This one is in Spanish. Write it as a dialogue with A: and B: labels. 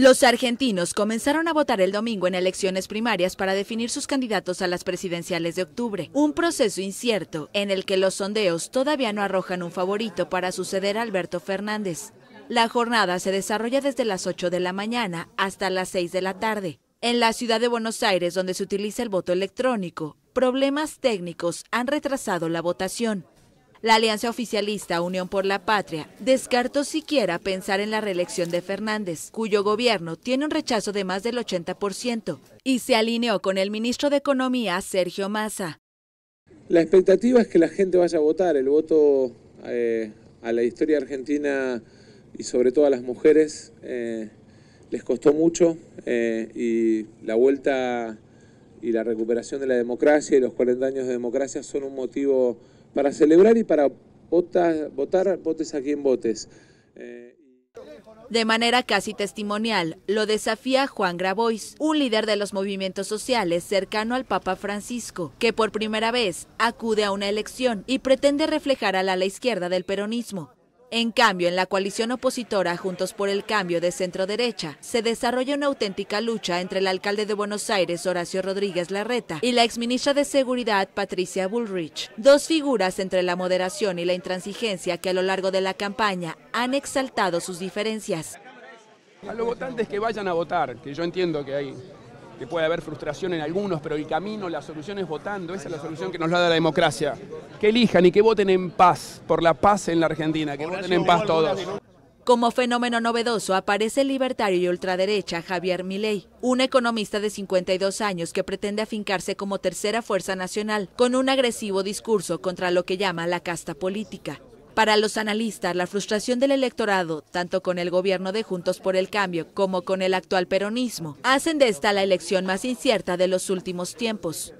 A: Los argentinos comenzaron a votar el domingo en elecciones primarias para definir sus candidatos a las presidenciales de octubre, un proceso incierto en el que los sondeos todavía no arrojan un favorito para suceder a Alberto Fernández. La jornada se desarrolla desde las 8 de la mañana hasta las 6 de la tarde. En la ciudad de Buenos Aires, donde se utiliza el voto electrónico, problemas técnicos han retrasado la votación. La alianza oficialista Unión por la Patria descartó siquiera pensar en la reelección de Fernández, cuyo gobierno tiene un rechazo de más del 80%, y se alineó con el ministro de Economía, Sergio Massa.
B: La expectativa es que la gente vaya a votar. El voto eh, a la historia argentina y sobre todo a las mujeres eh, les costó mucho eh, y la vuelta y la recuperación de la democracia y los 40 años de democracia son un motivo para celebrar y para votar, votar votes aquí en votes. Eh,
A: de manera casi testimonial, lo desafía Juan Grabois, un líder de los movimientos sociales cercano al Papa Francisco, que por primera vez acude a una elección y pretende reflejar a ala la izquierda del peronismo, en cambio, en la coalición opositora Juntos por el Cambio de centro derecha, se desarrolla una auténtica lucha entre el alcalde de Buenos Aires, Horacio Rodríguez Larreta, y la exministra de Seguridad, Patricia Bullrich, dos figuras entre la moderación y la intransigencia que a lo largo de la campaña han exaltado sus diferencias.
C: A los votantes que vayan a votar, que yo entiendo que hay que puede haber frustración en algunos, pero el camino, la solución es votando, esa es la solución que nos da la democracia. Que elijan y que voten en paz, por la paz en la Argentina, que voten en paz todos.
A: Como fenómeno novedoso aparece el libertario y ultraderecha Javier Milei, un economista de 52 años que pretende afincarse como tercera fuerza nacional con un agresivo discurso contra lo que llama la casta política. Para los analistas, la frustración del electorado, tanto con el gobierno de Juntos por el Cambio como con el actual peronismo, hacen de esta la elección más incierta de los últimos tiempos.